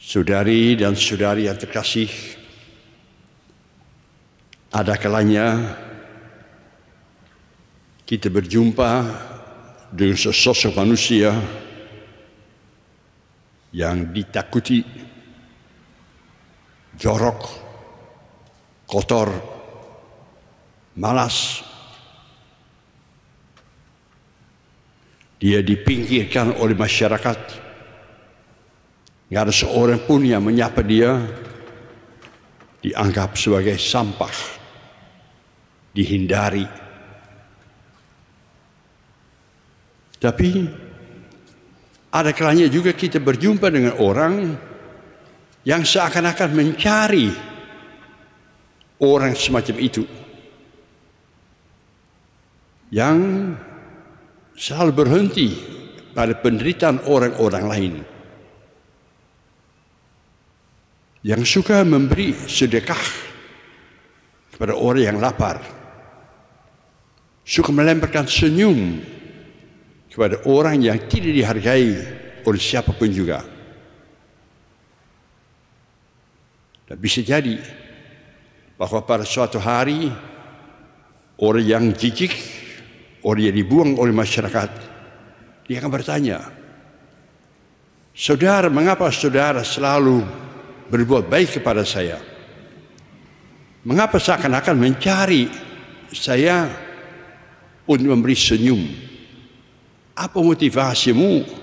Saudari dan saudari yang terkasih, ada kalanya kita berjumpa dengan sesosok manusia yang ditakuti, jorok, kotor, malas. Dia dipinggirkan oleh masyarakat Nggak ada seorang pun yang menyapa dia dianggap sebagai sampah, dihindari. Tapi ada kalanya juga kita berjumpa dengan orang yang seakan-akan mencari orang semacam itu yang selalu berhenti pada penderitaan orang-orang lain yang suka memberi sedekah kepada orang yang lapar, suka melemparkan senyum kepada orang yang tidak dihargai oleh siapapun juga. Dan bisa jadi bahwa pada suatu hari orang yang jijik, orang yang dibuang oleh masyarakat, dia akan bertanya, Saudara, mengapa saudara selalu berbuat baik kepada saya. Mengapa seakan-akan mencari saya untuk memberi senyum? Apa motivasimu?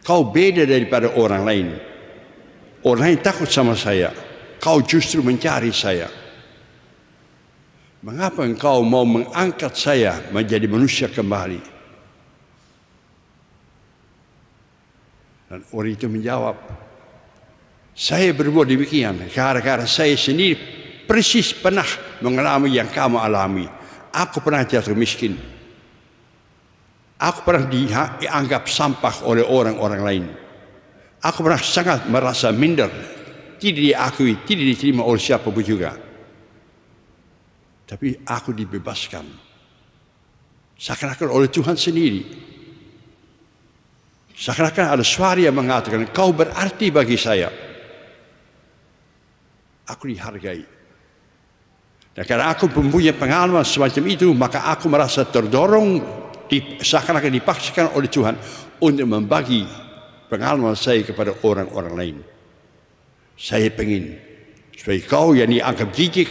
Kau beda daripada orang lain. Orang lain takut sama saya. Kau justru mencari saya. Mengapa engkau mau mengangkat saya menjadi manusia kembali? Dan orang itu menjawab, saya berbuat demikian karena saya sendiri persis pernah mengalami yang kamu alami. Aku pernah jatuh miskin. Aku pernah dianggap sampah oleh orang-orang lain. Aku pernah sangat merasa minder, tidak diakui, tidak diterima oleh siapa pun juga. Tapi aku dibebaskan. Sakrakan akan oleh Tuhan sendiri. Sakrakan akan ada suara yang mengatakan, kau berarti bagi saya. Aku dihargai. Dan karena aku mempunyai pengalaman semacam itu, maka aku merasa terdorong, seakan-akan dipaksakan oleh Tuhan untuk membagi pengalaman saya kepada orang-orang lain. Saya ingin supaya kau yang dianggap jijik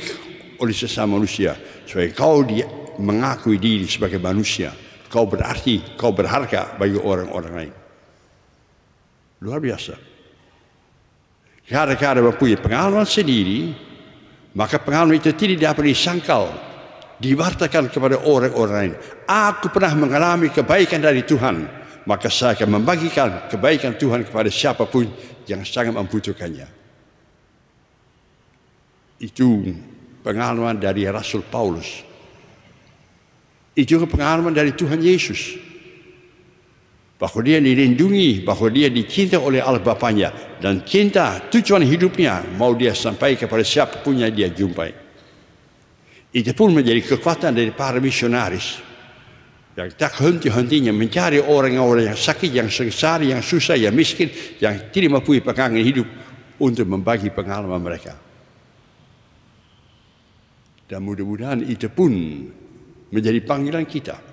oleh sesama manusia, supaya kau dia mengakui diri sebagai manusia. Kau berarti, kau berharga bagi orang-orang lain. Luar biasa gara-gara mempunyai pengalaman sendiri, maka pengalaman itu tidak dapat disangkal, diwartakan kepada orang-orang lain. Aku pernah mengalami kebaikan dari Tuhan, maka saya akan membagikan kebaikan Tuhan kepada siapapun yang sangat membutuhkannya. Itu pengalaman dari Rasul Paulus. Itu pengalaman dari Tuhan Yesus bahwa dia dilindungi, bahwa dia dicinta oleh Allah Bapaknya dan cinta tujuan hidupnya mau dia sampai kepada siapa punya dia jumpai. Itu pun menjadi kekuatan dari para misionaris yang tak henti-hentinya mencari orang-orang yang sakit, yang sengsara, yang susah, yang miskin, yang tidak mampu pegangan hidup untuk membagi pengalaman mereka. Dan mudah-mudahan itu pun menjadi panggilan kita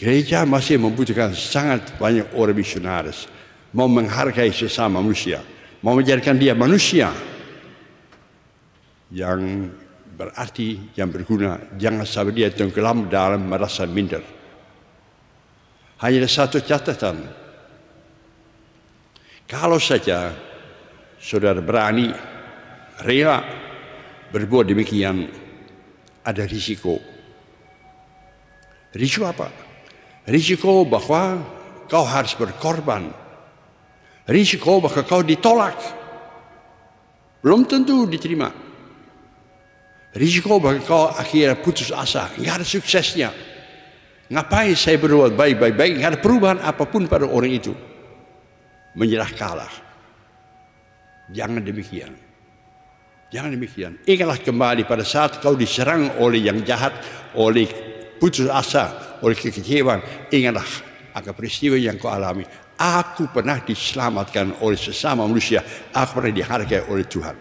Gereja masih membutuhkan sangat banyak orang misionaris. Mau menghargai sesama manusia. Mau menjadikan dia manusia. Yang berarti, yang berguna. Jangan sampai dia tenggelam dalam merasa minder. Hanya ada satu catatan. Kalau saja saudara berani, rela berbuat demikian, ada risiko. Risiko apa? Risiko bahwa kau harus berkorban. Risiko bahwa kau ditolak. Belum tentu diterima. Risiko bahwa kau akhirnya putus asa. Tidak ada suksesnya. Ngapain saya berbuat baik, baik, baik. Nggak ada perubahan apapun pada orang itu. Menyerah kalah. Jangan demikian. Jangan demikian. Ingatlah kembali pada saat kau diserang oleh yang jahat, oleh putus asa, oleh kekecewaan, ingatlah akan peristiwa yang kau alami. Aku pernah diselamatkan oleh sesama manusia. Aku pernah dihargai oleh Tuhan.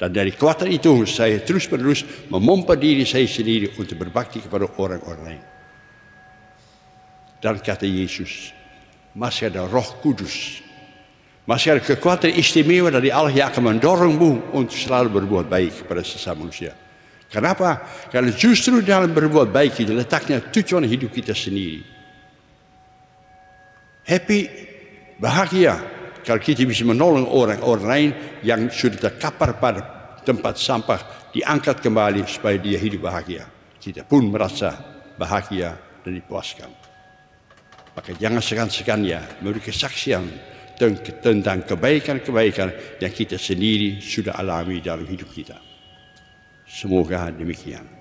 Dan dari kekuatan itu saya terus-menerus memompa diri saya sendiri untuk berbakti kepada orang-orang lain. Dan kata Yesus, masih ada roh kudus. Masih ada kekuatan istimewa dari Allah yang akan mendorongmu untuk selalu berbuat baik kepada sesama manusia. Kenapa? Karena justru dalam berbuat baik itu letaknya tujuan hidup kita sendiri. Happy, bahagia kalau kita bisa menolong orang-orang lain yang sudah terkapar pada tempat sampah diangkat kembali supaya dia hidup bahagia. Kita pun merasa bahagia dan dipuaskan. Maka jangan segan-segan ya memberi kesaksian tentang kebaikan-kebaikan yang kita sendiri sudah alami dalam hidup kita. Semoga demikian.